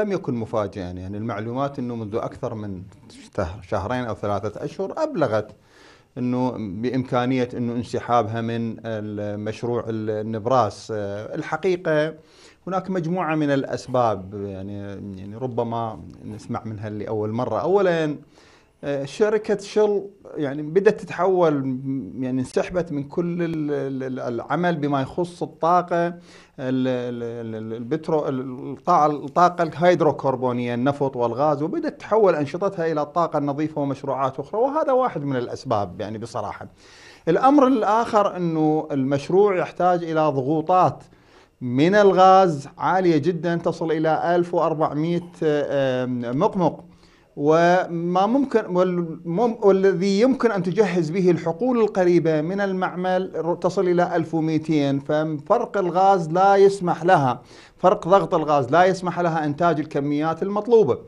لم يكن مفاجئا يعني المعلومات انه منذ اكثر من شهرين او ثلاثه اشهر ابلغت انه بامكانيه انه انسحابها من مشروع النبراس الحقيقه هناك مجموعه من الاسباب يعني يعني ربما نسمع منها لاول مره اولا آه، شركة شل يعني بدأت تتحول يعني انسحبت من كل العمل بما يخص الطاقة البترو الطاقة الهيدروكربونية النفط والغاز وبدأت تحول أنشطتها إلى الطاقة النظيفة ومشروعات أخرى وهذا واحد من الأسباب يعني بصراحة الأمر الآخر أنه المشروع يحتاج إلى ضغوطات من الغاز عالية جدا تصل إلى 1400 آه، مقمق وما ممكن والذي يمكن أن تجهز به الحقول القريبة من المعمل تصل إلى 1200 ففرق الغاز لا يسمح لها فرق ضغط الغاز لا يسمح لها إنتاج الكميات المطلوبة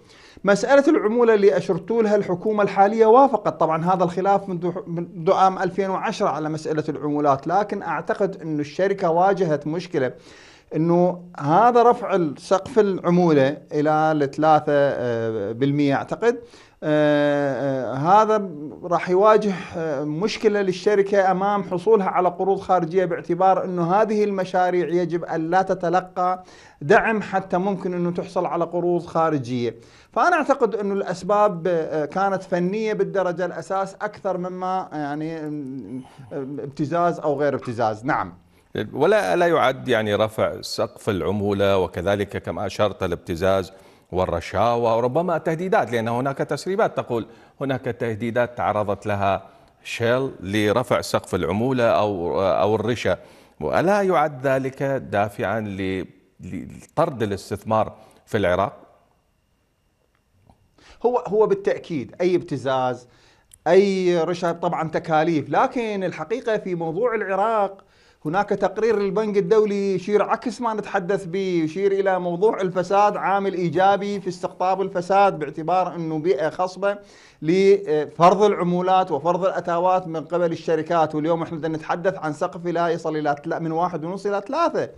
مسألة العمولة اللي أشرت لها الحكومة الحالية وافقت طبعا هذا الخلاف منذ عام 2010 على مسألة العمولات لكن أعتقد أن الشركة واجهت مشكلة انه هذا رفع سقف العموله الى 3% آه، اعتقد آه، آه، هذا راح يواجه مشكله للشركه امام حصولها على قروض خارجيه باعتبار انه هذه المشاريع يجب ان لا تتلقى دعم حتى ممكن انه تحصل على قروض خارجيه، فانا اعتقد انه الاسباب كانت فنيه بالدرجه الاساس اكثر مما يعني ابتزاز او غير ابتزاز، نعم. ولا لا يعد يعني رفع سقف العمولة وكذلك كما أشرت الابتزاز والرشاوه وربما تهديدات لأن هناك تسريبات تقول هناك تهديدات تعرضت لها شيل لرفع سقف العمولة أو أو الرشا ولا يعد ذلك دافعا لطرد الاستثمار في العراق؟ هو هو بالتأكيد أي ابتزاز أي رشا طبعا تكاليف لكن الحقيقة في موضوع العراق هناك تقرير للبنك الدولي يشير عكس ما نتحدث به يشير إلى موضوع الفساد عامل إيجابي في استقطاب الفساد باعتبار أنه بيئة خصبة لفرض العمولات وفرض الأتاوات من قبل الشركات واليوم احنا نتحدث عن سقف لا يصل إلى من واحد ونص إلى ثلاثة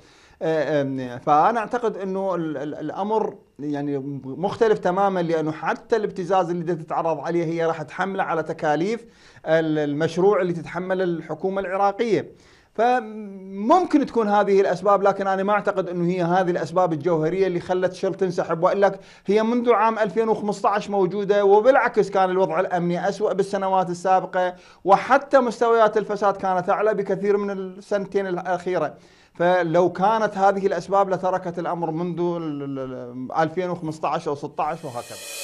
آه، فانا اعتقد انه الامر يعني مختلف تماما لانه حتى الابتزاز اللي تتعرض عليه هي راح تحمله على تكاليف المشروع اللي تتحمل الحكومه العراقيه فممكن تكون هذه الاسباب لكن انا ما اعتقد انه هي هذه الاسباب الجوهريه اللي خلت شل تنسحب والا هي منذ عام 2015 موجوده وبالعكس كان الوضع الامني اسوء بالسنوات السابقه وحتى مستويات الفساد كانت اعلى بكثير من السنتين الاخيره. فلو كانت هذه الاسباب لتركت الامر منذ 2015 او 16 وهكذا.